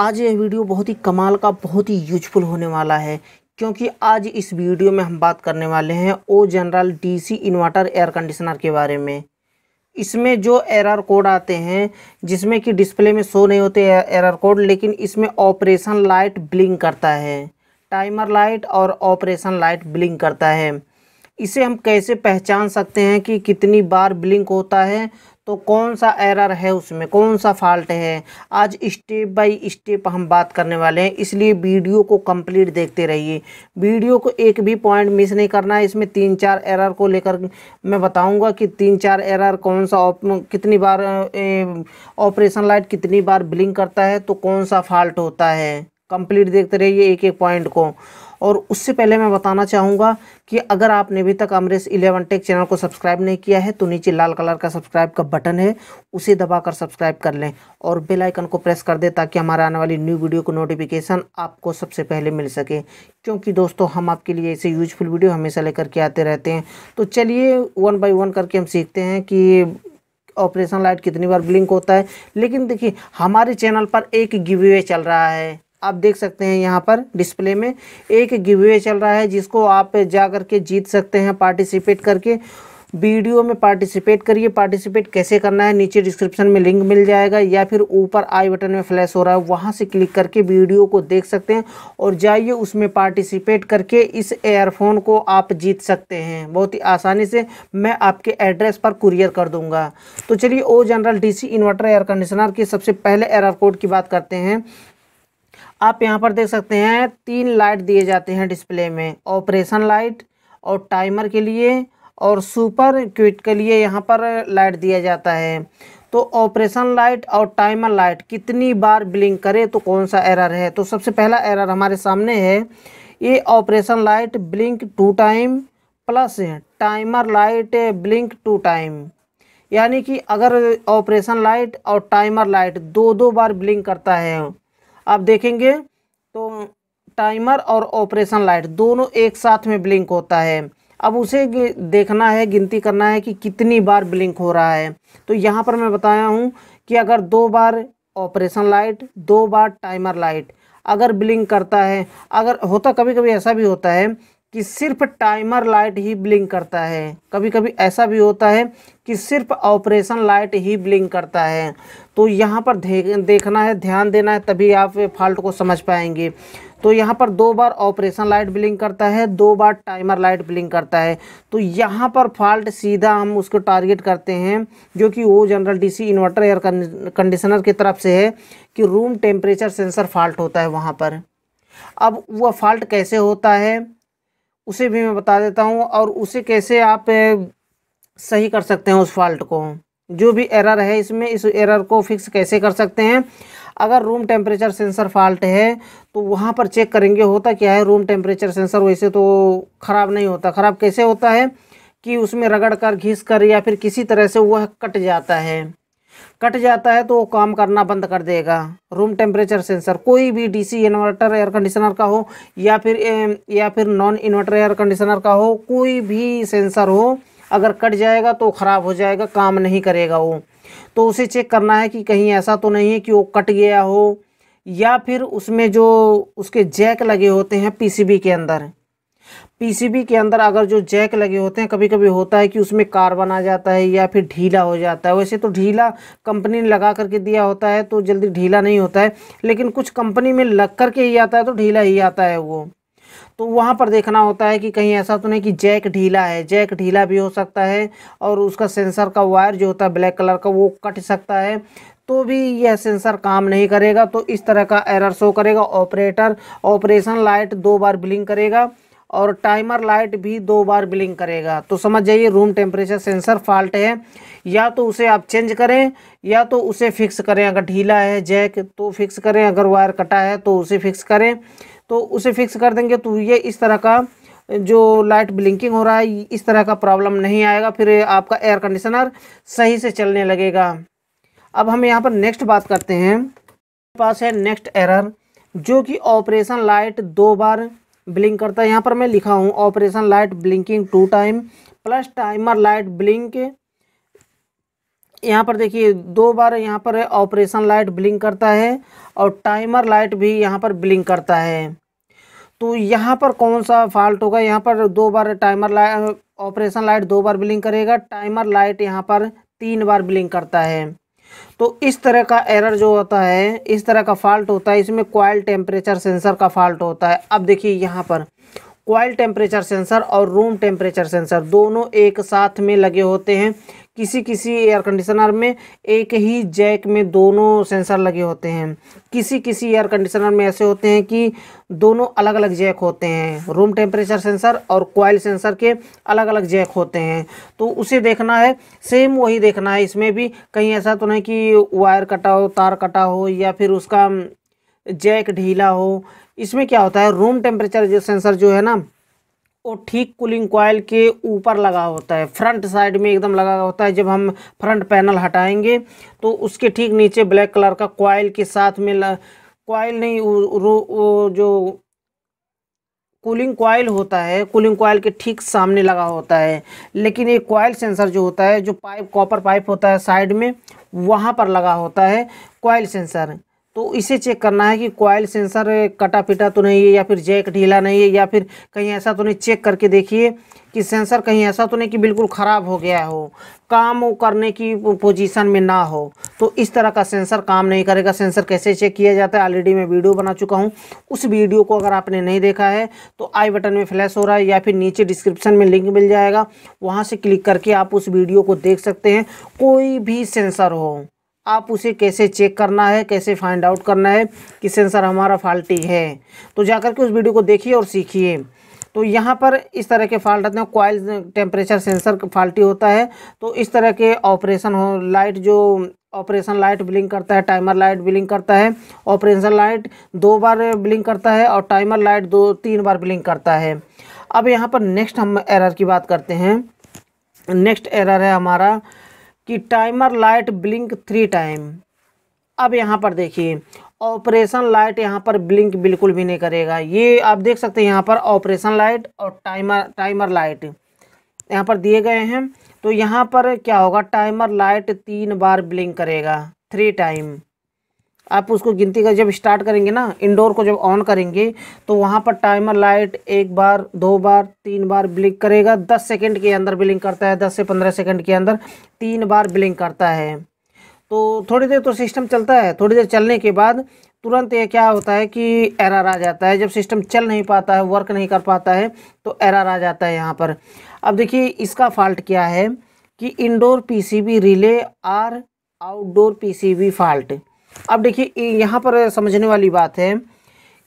आज यह वीडियो बहुत ही कमाल का बहुत ही यूजफुल होने वाला है क्योंकि आज इस वीडियो में हम बात करने वाले हैं O General DC inverter air conditioner के बारे में इसमें जो एरर कोड आते हैं जिसमें कि डिस्प्ले में शो नहीं होते एरर कोड लेकिन इसमें ऑपरेशन लाइट ब्लिंक करता है टाइमर लाइट और ऑपरेशन लाइट ब्लिंक करता है इसे हम कैसे पहचान सकते हैं कि कितनी बार ब्लिंक होता है तो कौन सा एरर है उसमें कौन सा फॉल्ट है आज स्टेप बाय स्टेप हम बात करने वाले हैं इसलिए वीडियो को कंप्लीट देखते रहिए वीडियो को एक भी पॉइंट मिस नहीं करना है इसमें तीन चार एरर को लेकर मैं बताऊंगा कि तीन चार एरर कौन सा कितनी बार ऑपरेशन लाइट कितनी बार ब्लिंक करता है तो कौन सा फॉल्ट होता है कंप्लीट देखते रहिए एक एक पॉइंट को और उससे पहले मैं बताना चाहूँगा कि अगर आपने अभी तक अमरीश इलेवन टेक चैनल को सब्सक्राइब नहीं किया है तो नीचे लाल कलर का सब्सक्राइब का बटन है उसे दबाकर सब्सक्राइब कर लें और बेल आइकन को प्रेस कर दें ताकि हमारे आने वाली न्यू वीडियो को नोटिफिकेशन आपको सबसे पहले मिल सके क्योंकि दोस्तों हम आपके लिए ऐसे यूजफुल वीडियो हमेशा लेकर के आते रहते हैं तो चलिए वन बाई वन करके हम सीखते हैं कि ऑपरेशन लाइट कितनी बार ब्लिंक होता है लेकिन देखिए हमारे चैनल पर एक गिव चल रहा है आप देख सकते हैं यहाँ पर डिस्प्ले में एक गिवे चल रहा है जिसको आप जा करके जीत सकते हैं पार्टिसिपेट करके वीडियो में पार्टिसिपेट करिए पार्टिसिपेट कैसे करना है नीचे डिस्क्रिप्शन में लिंक मिल जाएगा या फिर ऊपर आई बटन में फ्लैश हो रहा है वहाँ से क्लिक करके वीडियो को देख सकते हैं और जाइए उसमें पार्टिसिपेट करके इस एयरफोन को आप जीत सकते हैं बहुत ही आसानी से मैं आपके एड्रेस पर कुरियर कर दूँगा तो चलिए O General D inverter air conditioner के सबसे पहले एरर कोड की बात करते हैं आप यहाँ पर देख सकते हैं तीन लाइट दिए जाते हैं डिस्प्ले में ऑपरेशन लाइट और टाइमर के लिए और सुपर क्विट के लिए यहाँ पर लाइट दिया जाता है तो ऑपरेशन लाइट और टाइमर लाइट कितनी बार ब्लिंक करे तो कौन सा एरर है तो सबसे पहला एरर हमारे सामने है ये operation light blink two time plus timer light blink two time यानी कि अगर ऑपरेशन लाइट और टाइमर लाइट दो दो बार ब्लिंक करता है आप देखेंगे तो टाइमर और ऑपरेशन लाइट दोनों एक साथ में ब्लिंक होता है अब उसे देखना है गिनती करना है कि कितनी बार ब्लिंक हो रहा है तो यहाँ पर मैं बताया हूँ कि अगर दो बार ऑपरेशन लाइट दो बार टाइमर लाइट अगर ब्लिंक करता है अगर होता कभी कभी ऐसा भी होता है कि सिर्फ टाइमर लाइट ही ब्लिंक करता है कभी कभी ऐसा भी होता है कि सिर्फ ऑपरेशन लाइट ही ब्लिंक करता है तो यहाँ पर देखना है ध्यान देना है तभी आप फॉल्ट को समझ पाएंगे तो यहाँ पर दो बार ऑपरेशन लाइट ब्लिंक करता है दो बार टाइमर लाइट ब्लिंक करता है तो यहाँ पर फॉल्ट सीधा हम उसको टारगेट करते हैं जो कि वो General DC inverter air conditioner की तरफ से है कि रूम टेम्परेचर सेंसर फॉल्ट होता है वहाँ पर अब वह फॉल्ट कैसे होता है उसे भी मैं बता देता हूँ और उसे कैसे आप सही कर सकते हैं उस फॉल्ट को जो भी एरर है इसमें इस एरर को फिक्स कैसे कर सकते हैं अगर रूम टेम्परेचर सेंसर फॉल्ट है तो वहाँ पर चेक करेंगे होता क्या है रूम टेम्परेचर सेंसर वैसे तो ख़राब नहीं होता ख़राब कैसे होता है कि उसमें रगड़ कर घिस कर या फिर किसी तरह से वह कट जाता है कट जाता है तो वो काम करना बंद कर देगा रूम टेम्परेचर सेंसर कोई भी डीसी इन्वर्टर एयर कंडीशनर का हो या फिर या फिर नॉन इन्वर्टर एयर कंडीशनर का हो कोई भी सेंसर हो अगर कट जाएगा तो ख़राब हो जाएगा काम नहीं करेगा वो तो उसे चेक करना है कि कहीं ऐसा तो नहीं है कि वो कट गया हो या फिर उसमें जो उसके जैक लगे होते हैं पीसीबी के अंदर पीसीबी के अंदर अगर जो जैक लगे होते हैं कभी कभी होता है कि उसमें कार्बन आ जाता है या फिर ढीला हो जाता है वैसे तो ढीला कंपनी ने लगा करके दिया होता है तो जल्दी ढीला नहीं होता है लेकिन कुछ कंपनी में लग करके ही आता है तो ढीला ही आता है वो तो वहाँ पर देखना होता है कि कहीं ऐसा तो नहीं कि जैक ढीला है जैक ढीला भी हो सकता है और उसका सेंसर का वायर जो होता है ब्लैक कलर का वो कट सकता है तो भी यह सेंसर काम नहीं करेगा तो इस तरह का एरर शो करेगा ऑपरेटर ऑपरेशन लाइट दो बार ब्लिंक करेगा और टाइमर लाइट भी दो बार ब्लिंक करेगा तो समझ जाइए रूम टेम्परेचर सेंसर फॉल्ट है या तो उसे आप चेंज करें या तो उसे फिक्स करें अगर ढीला है जैक तो फिक्स करें अगर वायर कटा है तो उसे फिक्स करें तो उसे फिक्स कर देंगे तो ये इस तरह का जो लाइट ब्लिंकिंग हो रहा है इस तरह का प्रॉब्लम नहीं आएगा फिर आपका एयर कंडीशनर सही से चलने लगेगा अब हम यहाँ पर नेक्स्ट बात करते हैं पास है नेक्स्ट एरर जो कि ऑपरेशन लाइट दो बार ब्लिंक करता है यहाँ पर मैं लिखा हूँ operation light blinking two time plus timer light blink यहाँ पर देखिए दो बार यहाँ पर ऑपरेशन लाइट ब्लिंक करता है और टाइमर लाइट भी यहाँ पर ब्लिंक करता है तो यहाँ पर कौन सा फॉल्ट होगा यहाँ पर दो बार टाइमर लाइट ऑपरेशन लाइट दो बार ब्लिंक करेगा टाइमर लाइट यहाँ पर तीन बार ब्लिंक करता है तो इस तरह का एरर जो होता है इस तरह का फॉल्ट होता है इसमें क्वाइल टेम्परेचर सेंसर का फॉल्ट होता है अब देखिए यहाँ पर क्वाइल टेम्परेचर सेंसर और रूम टेम्परेचर सेंसर दोनों एक साथ में लगे होते हैं किसी किसी एयर कंडीशनर में एक ही जैक में दोनों सेंसर लगे होते हैं किसी किसी एयर कंडीशनर में ऐसे होते हैं कि दोनों अलग अलग जैक होते हैं रूम टेम्परेचर सेंसर और क्वाइल सेंसर के अलग अलग जैक होते हैं तो उसे देखना है सेम वही देखना है इसमें भी कहीं ऐसा तो नहीं कि वायर कटा हो तार कटा हो या फिर उसका जैक ढीला हो इसमें क्या होता है रूम टेम्परेचर जो सेंसर जो है ना वो ठीक कूलिंग कॉयल के ऊपर लगा होता है फ्रंट साइड में एकदम लगा होता है जब हम फ्रंट पैनल हटाएंगे तो उसके ठीक नीचे ब्लैक कलर का कॉयल के साथ में कॉयल नहीं वो जो कूलिंग कॉयल होता है कूलिंग कॉयल के ठीक सामने लगा होता है लेकिन ये कॉयल सेंसर जो होता है जो पाइप कॉपर पाइप होता है साइड में वहाँ पर लगा होता है कॉयल सेंसर तो इसे चेक करना है कि कॉयल सेंसर कटा पिटा तो नहीं है या फिर जैक ढीला नहीं है या फिर कहीं ऐसा तो नहीं चेक करके देखिए कि सेंसर कहीं ऐसा तो नहीं कि बिल्कुल ख़राब हो गया हो काम करने की पोजीशन में ना हो तो इस तरह का सेंसर काम नहीं करेगा सेंसर कैसे चेक किया जाता है ऑलरेडी मैं वीडियो बना चुका हूँ उस वीडियो को अगर आपने नहीं देखा है तो आई बटन में फ्लैश हो रहा है या फिर नीचे डिस्क्रिप्शन में लिंक मिल जाएगा वहाँ से क्लिक करके आप उस वीडियो को देख सकते हैं कोई भी सेंसर हो आप उसे कैसे चेक करना है कैसे फाइंड आउट करना है कि सेंसर हमारा फाल्टी है तो जाकर के उस वीडियो को देखिए और सीखिए तो यहाँ पर इस तरह के फॉल्ट रहते हैं कॉयल टेम्परेचर सेंसर फाल्टी होता है तो इस तरह के ऑपरेशन हो लाइट जो ऑपरेशन लाइट ब्लिंक करता है टाइमर लाइट ब्लिंक करता है ऑपरेशन लाइट दो बार ब्लिंक करता है और टाइमर लाइट दो तीन बार ब्लिंक करता है अब यहाँ पर नेक्स्ट हम एरर की बात करते हैं नेक्स्ट एरर है हमारा कि timer light blink three time अब यहाँ पर देखिए ऑपरेशन लाइट यहाँ पर ब्लिंक बिल्कुल भी नहीं करेगा ये आप देख सकते हैं यहाँ पर ऑपरेशन लाइट और टाइमर टाइमर लाइट यहाँ पर दिए गए हैं तो यहाँ पर क्या होगा टाइमर लाइट तीन बार ब्लिंक करेगा थ्री टाइम आप उसको गिनती का जब स्टार्ट करेंगे ना इंडोर को जब ऑन करेंगे तो वहाँ पर टाइमर लाइट एक बार दो बार तीन बार ब्लिंक करेगा दस सेकेंड के अंदर ब्लिंक करता है दस से पंद्रह सेकेंड के अंदर तीन बार ब्लिंक करता है तो थोड़ी देर तो सिस्टम चलता है थोड़ी देर चलने के बाद तुरंत ये क्या होता है कि एरर आ जाता है जब सिस्टम चल नहीं पाता है वर्क नहीं कर पाता है तो एरर आ जाता है यहाँ पर अब देखिए इसका फॉल्ट क्या है कि indoor PCB relay or outdoor PCB fault अब देखिए यहाँ पर समझने वाली बात है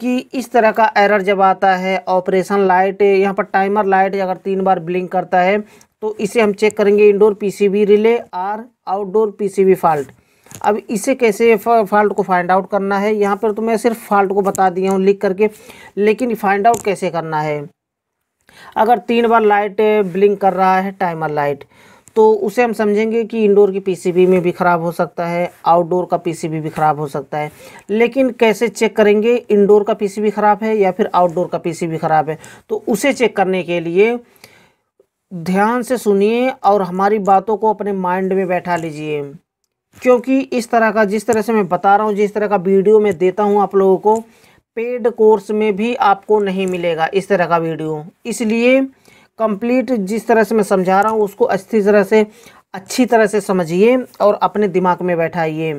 कि इस तरह का एरर जब आता है ऑपरेशन लाइट यहाँ पर टाइमर लाइट अगर तीन बार ब्लिंक करता है तो इसे हम चेक करेंगे इंडोर पीसीबी रिले और आउटडोर पीसीबी फॉल्ट अब इसे कैसे फॉल्ट को फाइंड आउट करना है यहाँ पर तो मैं सिर्फ फॉल्ट को बता दिया हूँ लिख करके लेकिन फाइंड आउट कैसे करना है अगर तीन बार लाइट ब्लिंक कर रहा है टाइमर लाइट तो उसे हम समझेंगे कि इंडोर की पीसीबी में भी ख़राब हो सकता है आउटडोर का पीसीबी भी ख़राब हो सकता है लेकिन कैसे चेक करेंगे इंडोर का पीसीबी ख़राब है या फिर आउटडोर का पीसीबी ख़राब है तो उसे चेक करने के लिए ध्यान से सुनिए और हमारी बातों को अपने माइंड में बैठा लीजिए क्योंकि इस तरह का जिस तरह से मैं बता रहा हूँ जिस तरह का वीडियो मैं देता हूँ आप लोगों को पेड कोर्स में भी आपको नहीं मिलेगा इस तरह का वीडियो इसलिए कंप्लीट जिस तरह से मैं समझा रहा हूँ उसको अच्छी तरह से अच्छी तरह से समझिए और अपने दिमाग में बैठाइए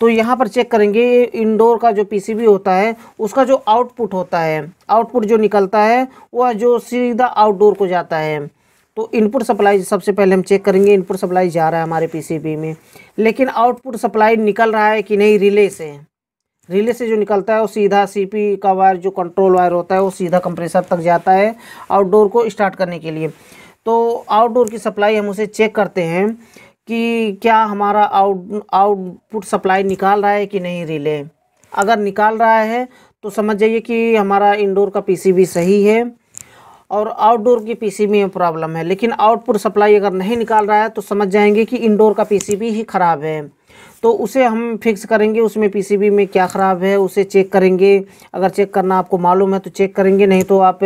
तो यहाँ पर चेक करेंगे इंडोर का जो पीसीबी होता है उसका जो आउटपुट होता है आउटपुट जो निकलता है वह जो सीधा आउटडोर को जाता है तो इनपुट सप्लाई सबसे पहले हम चेक करेंगे इनपुट सप्लाई जा रहा है हमारे पीसीबी में लेकिन आउटपुट सप्लाई निकल रहा है कि नहीं रिले से रिले से जो निकलता है वो सीधा सीपी का वायर जो कंट्रोल वायर होता है वो सीधा कंप्रेसर तक जाता है आउटडोर को स्टार्ट करने के लिए तो आउटडोर की सप्लाई हम उसे चेक करते हैं कि क्या हमारा आउट आउटपुट सप्लाई निकाल रहा है कि नहीं रिले अगर निकाल रहा है तो समझ जाइए कि हमारा इंडोर का पीसीबी सही है और आउटडोर की पीसीबी में प्रॉब्लम है लेकिन आउटपुट सप्लाई अगर नहीं निकाल रहा है तो समझ जाएंगे कि इंडोर का पीसीबी ही ख़राब है तो उसे हम फिक्स करेंगे उसमें पीसीबी में क्या ख़राब है उसे चेक करेंगे अगर चेक करना आपको मालूम है तो चेक करेंगे नहीं तो आप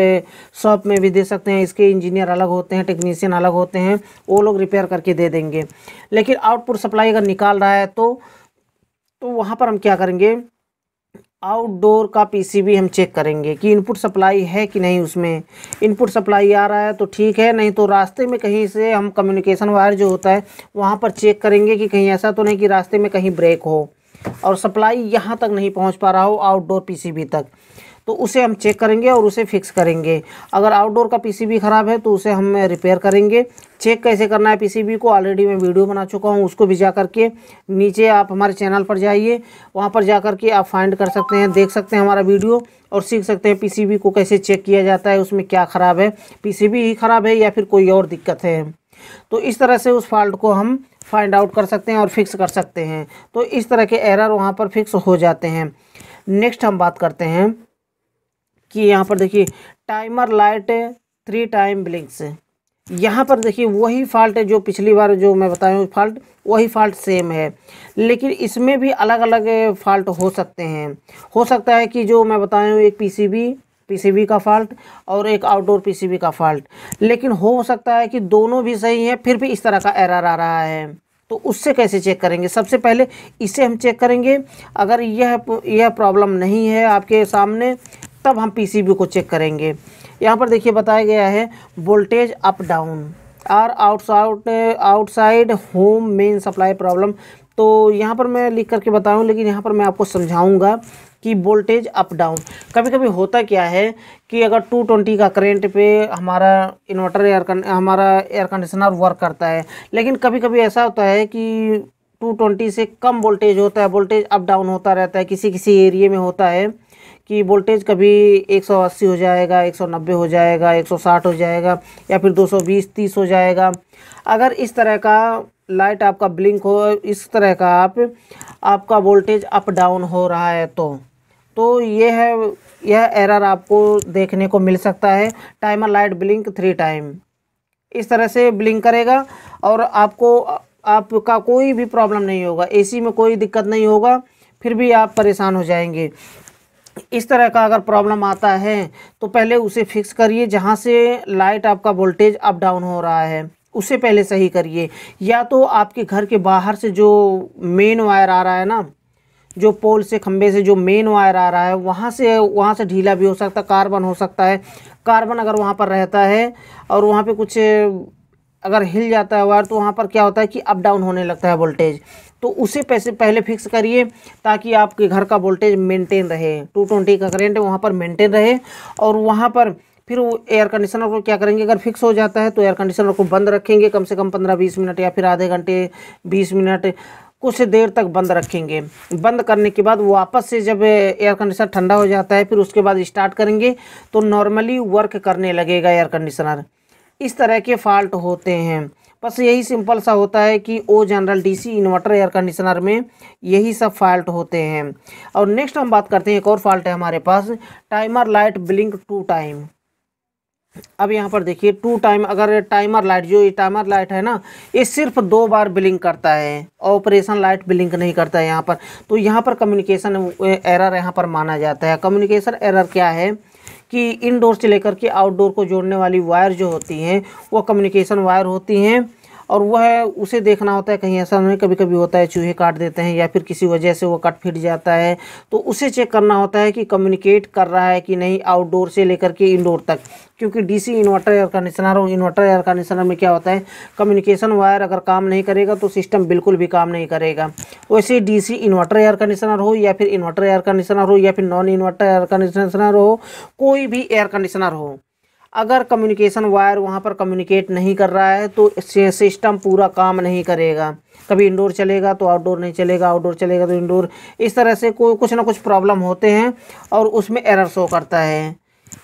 शॉप में भी दे सकते हैं इसके इंजीनियर अलग होते हैं टेक्नीसियन अलग होते हैं वो लोग रिपेयर करके दे देंगे लेकिन आउटपुट सप्लाई अगर निकाल रहा है तो तो वहाँ पर हम क्या करेंगे आउटडोर का पीसीबी हम चेक करेंगे कि इनपुट सप्लाई है कि नहीं उसमें इनपुट सप्लाई आ रहा है तो ठीक है नहीं तो रास्ते में कहीं से हम कम्युनिकेशन वायर जो होता है वहाँ पर चेक करेंगे कि कहीं ऐसा तो नहीं कि रास्ते में कहीं ब्रेक हो और सप्लाई यहाँ तक नहीं पहुँच पा रहा हो आउटडोर पीसीबी तक तो उसे हम चेक करेंगे और उसे फिक्स करेंगे अगर आउटडोर का पीसीबी ख़राब है तो उसे हम रिपेयर करेंगे चेक कैसे करना है पीसीबी को ऑलरेडी मैं वीडियो बना चुका हूँ उसको भी जा करके नीचे आप हमारे चैनल पर जाइए वहाँ पर जा करके आप फाइंड कर सकते हैं देख सकते हैं हमारा वीडियो और सीख सकते हैं पीसीबी को कैसे चेक किया जाता है उसमें क्या ख़राब है पी ही ख़राब है या फिर कोई और दिक्कत है तो इस तरह से उस फॉल्ट को हम फाइंड आउट कर सकते हैं और फिक्स कर सकते हैं तो इस तरह के एरर वहाँ पर फिक्स हो जाते हैं नेक्स्ट हम बात करते हैं कि यहाँ पर देखिए timer light three time blinks यहाँ पर देखिए वही फॉल्ट है जो पिछली बार जो मैं बताया हूँ फॉल्ट वही फॉल्ट सेम है लेकिन इसमें भी अलग अलग फॉल्ट हो सकते हैं हो सकता है कि जो मैं बताया हूँ एक पीसीबी पीसीबी का फॉल्ट और एक आउटडोर पीसीबी का फॉल्ट लेकिन हो सकता है कि दोनों भी सही हैं फिर भी इस तरह का एरर आ रहा है तो उससे कैसे चेक करेंगे सबसे पहले इसे हम चेक करेंगे अगर यह यह प्रॉब्लम नहीं है आपके सामने तब हम पीसीबी को चेक करेंगे यहाँ पर देखिए बताया गया है वोल्टेज अप डाउन आर आउटसाउट outside home main supply problem तो यहाँ पर मैं लिख करके बताऊँ लेकिन यहाँ पर मैं आपको समझाऊँगा कि वोल्टेज अप डाउन कभी कभी होता क्या है कि अगर 220 का करंट पे हमारा इन्वर्टर एयर हमारा एयर कंडीशनर वर्क करता है लेकिन कभी कभी ऐसा होता है कि 220 से कम वोल्टेज होता है वोल्टेज अप डाउन होता रहता है किसी किसी एरिए में होता है कि वोल्टेज कभी 180 हो जाएगा 190 हो जाएगा 160 हो जाएगा या फिर 220 30 हो जाएगा अगर इस तरह का लाइट आपका ब्लिंक हो इस तरह का आप आपका वोल्टेज अप डाउन हो रहा है तो तो ये है यह एरर आपको देखने को मिल सकता है timer light blink three time इस तरह से ब्लिंक करेगा और आपको आपका कोई भी प्रॉब्लम नहीं होगा एसी में कोई दिक्कत नहीं होगा फिर भी आप परेशान हो जाएंगे इस तरह का अगर प्रॉब्लम आता है तो पहले उसे फिक्स करिए जहाँ से लाइट आपका वोल्टेज अप डाउन हो रहा है उसे पहले सही करिए या तो आपके घर के बाहर से जो मेन वायर आ रहा है ना जो पोल से खंबे से जो मेन वायर आ रहा है वहाँ से वहाँ से ढीला भी हो सकता है कार्बन हो सकता है कार्बन अगर वहाँ पर रहता है और वहाँ पे कुछ अगर हिल जाता है वायर तो वहाँ पर क्या होता है कि अप डाउन होने लगता है वोल्टेज तो उसे पैसे पहले फिक्स करिए ताकि आपके घर का वोल्टेज मेंटेन रहे टू ट्वेंटी का करेंट वहाँ पर मेंटेन रहे और वहाँ पर फिर वो एयर कंडीशनर को क्या करेंगे अगर फिक्स हो जाता है तो एयर कंडीशनर को बंद रखेंगे कम से कम पंद्रह बीस मिनट या फिर आधे घंटे बीस मिनट कुछ देर तक बंद रखेंगे बंद करने के बाद वापस से जब एयर कंडीशनर ठंडा हो जाता है फिर उसके बाद स्टार्ट करेंगे तो नॉर्मली वर्क करने लगेगा एयर कंडीशनर इस तरह के फॉल्ट होते हैं बस यही सिंपल सा होता है कि O General DC inverter air conditioner में यही सब फॉल्ट होते हैं और नेक्स्ट हम बात करते हैं एक और फॉल्ट है हमारे पास timer light blink two time अब यहाँ पर देखिए टू टाइम अगर टाइमर लाइट जो ये टाइमर लाइट है ना ये सिर्फ दो बार ब्लिंक करता है ऑपरेशन लाइट ब्लिंक नहीं करता है यहाँ पर तो यहाँ पर कम्युनिकेशन एरर यहाँ पर माना जाता है कम्युनिकेशन एरर क्या है कि इनडोर से लेकर के आउटडोर को जोड़ने वाली वायर जो होती हैं वो कम्युनिकेशन वायर होती हैं और वह उसे देखना होता है कहीं ऐसा नहीं कभी कभी होता है चूहे काट देते हैं या फिर किसी वजह से वो कट फिट जाता है तो उसे चेक करना होता है कि कम्युनिकेट कर रहा है कि नहीं आउटडोर से लेकर के इनडोर तक क्योंकि डीसी इन्वर्टर एयर कंडीशनर और इन्वर्टर एयर कंडीशनर में क्या होता है कम्युनिकेशन वायर अगर काम नहीं करेगा तो सिस्टम बिल्कुल भी काम नहीं करेगा वैसे ही डीसी इन्वर्टर एयर कंडीशनर हो या फिर इन्वर्टर एयर कंडीशनर हो या फिर नॉन इन्वर्टर एयर कंडीशनर हो कोई भी एयर कंडीशनर हो अगर कम्युनिकेशन वायर वहाँ पर कम्युनिकेट नहीं कर रहा है तो सिस्टम पूरा काम नहीं करेगा कभी इंडोर चलेगा तो आउटडोर नहीं चलेगा आउटडोर चलेगा तो इंडोर इस तरह से कोई कुछ ना कुछ प्रॉब्लम होते हैं और उसमें एरर शो करता है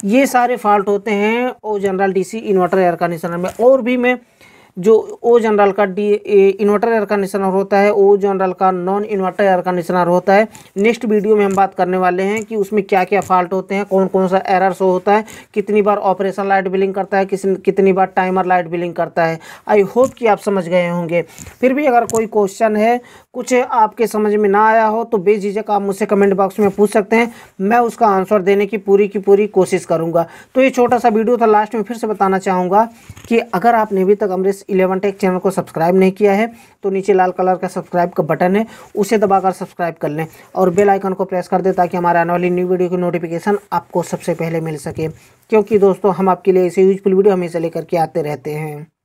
ये सारे फॉल्ट होते हैं और General DC inverter air conditioner में और भी मैं जो ओ जनरल का डी इन्वर्टर एयर कंडीशनर होता है ओ जनरल का नॉन इन्वर्टर एयर कंडीशनर होता है नेक्स्ट वीडियो में हम बात करने वाले हैं कि उसमें क्या क्या फॉल्ट होते हैं कौन कौन सा एरर शो होता है कितनी बार ऑपरेशन लाइट बिलिंग करता है किस कितनी बार टाइमर लाइट बिलिंग करता है आई होप कि आप समझ गए होंगे फिर भी अगर कोई क्वेश्चन है कुछ आपके समझ में ना आया हो तो बेझिझक आप मुझसे कमेंट बॉक्स में पूछ सकते हैं मैं उसका आंसर देने की पूरी की पूरी कोशिश करूँगा तो ये छोटा सा वीडियो था लास्ट में फिर से बताना चाहूँगा कि अगर आपने अभी तक अमरीश इलेवन टेक चैनल को सब्सक्राइब नहीं किया है तो नीचे लाल कलर का सब्सक्राइब का बटन है उसे दबाकर सब्सक्राइब कर लें और बेल आइकन को प्रेस कर दें ताकि हमारे आने वाली न्यू वीडियो की नोटिफिकेशन आपको सबसे पहले मिल सके क्योंकि दोस्तों हम आपके लिए ऐसे यूजफुल वीडियो हमेशा लेकर के आते रहते हैं